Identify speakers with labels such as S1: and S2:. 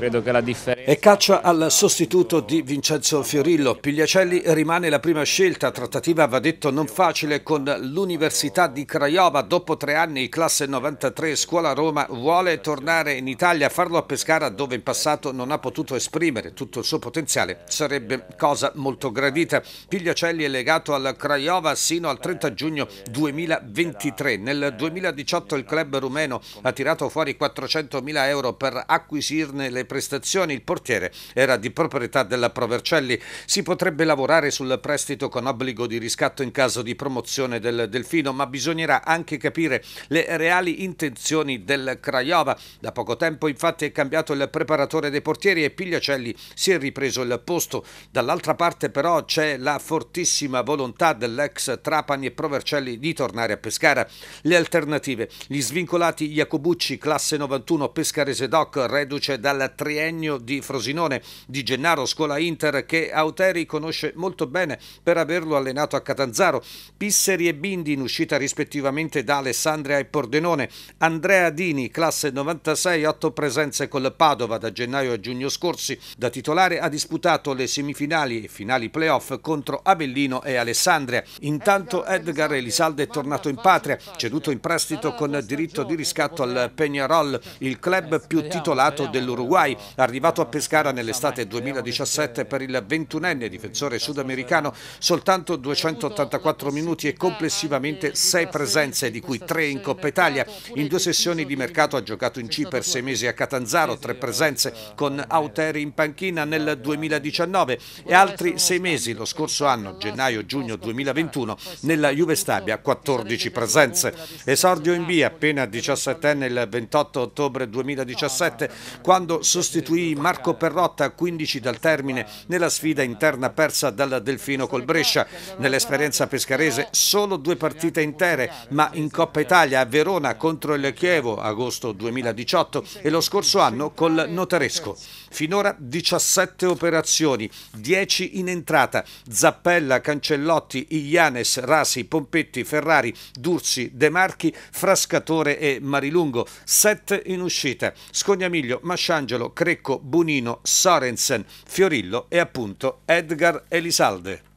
S1: credo che la differenza... E caccia al sostituto di Vincenzo Fiorillo. Pigliacelli rimane la prima scelta, trattativa va detto non facile con l'Università di Craiova. Dopo tre anni, classe 93, scuola Roma, vuole tornare in Italia. Farlo a Pescara, dove in passato non ha potuto esprimere tutto il suo potenziale, sarebbe cosa molto gradita. Pigliacelli è legato al Craiova sino al 30 giugno 2023. Nel 2018 il club rumeno ha tirato fuori 400.000 euro per acquisirne le prestazioni il portiere era di proprietà della Provercelli. Si potrebbe lavorare sul prestito con obbligo di riscatto in caso di promozione del Delfino, ma bisognerà anche capire le reali intenzioni del Craiova. Da poco tempo infatti è cambiato il preparatore dei portieri e Pigliacelli si è ripreso il posto. Dall'altra parte però c'è la fortissima volontà dell'ex Trapani e Provercelli di tornare a Pescara. Le alternative, gli svincolati Iacobucci, classe 91 Pescarese Doc, reduce dal triennio di Frosinone, di Gennaro Scuola Inter che Auteri conosce molto bene per averlo allenato a Catanzaro, Pisseri e Bindi in uscita rispettivamente da Alessandria e Pordenone, Andrea Dini, classe 96, 8 presenze col Padova da gennaio a giugno scorsi, da titolare ha disputato le semifinali e finali playoff contro Avellino e Alessandria. Intanto Edgar Elisalde è tornato in patria, ceduto in prestito con diritto di riscatto al Peñarol, il club più titolato dell'Uruguay Uruguay, arrivato a Pescara nell'estate 2017 per il ventunenne difensore sudamericano, soltanto 284 minuti e complessivamente 6 presenze, di cui 3 in Coppa Italia. In due sessioni di mercato ha giocato in C per 6 mesi a Catanzaro, 3 presenze con Auteri in panchina nel 2019 e altri 6 mesi lo scorso anno, gennaio-giugno 2021, nella Juve Stabia, 14 presenze. Esordio in B appena 17enne il 28 ottobre 2017 quando su sostituì Marco Perrotta a 15 dal termine nella sfida interna persa dal Delfino col Brescia. Nell'esperienza pescarese solo due partite intere, ma in Coppa Italia a Verona contro il Chievo agosto 2018 e lo scorso anno col Notaresco. Finora 17 operazioni, 10 in entrata, Zappella, Cancellotti, Illanes, Rasi, Pompetti, Ferrari, Durzi, De Marchi, Frascatore e Marilungo, 7 in uscita, Scognamiglio, Masciangelo, Angelo, Crecco, Bonino, Sorensen, Fiorillo e appunto Edgar Elisalde.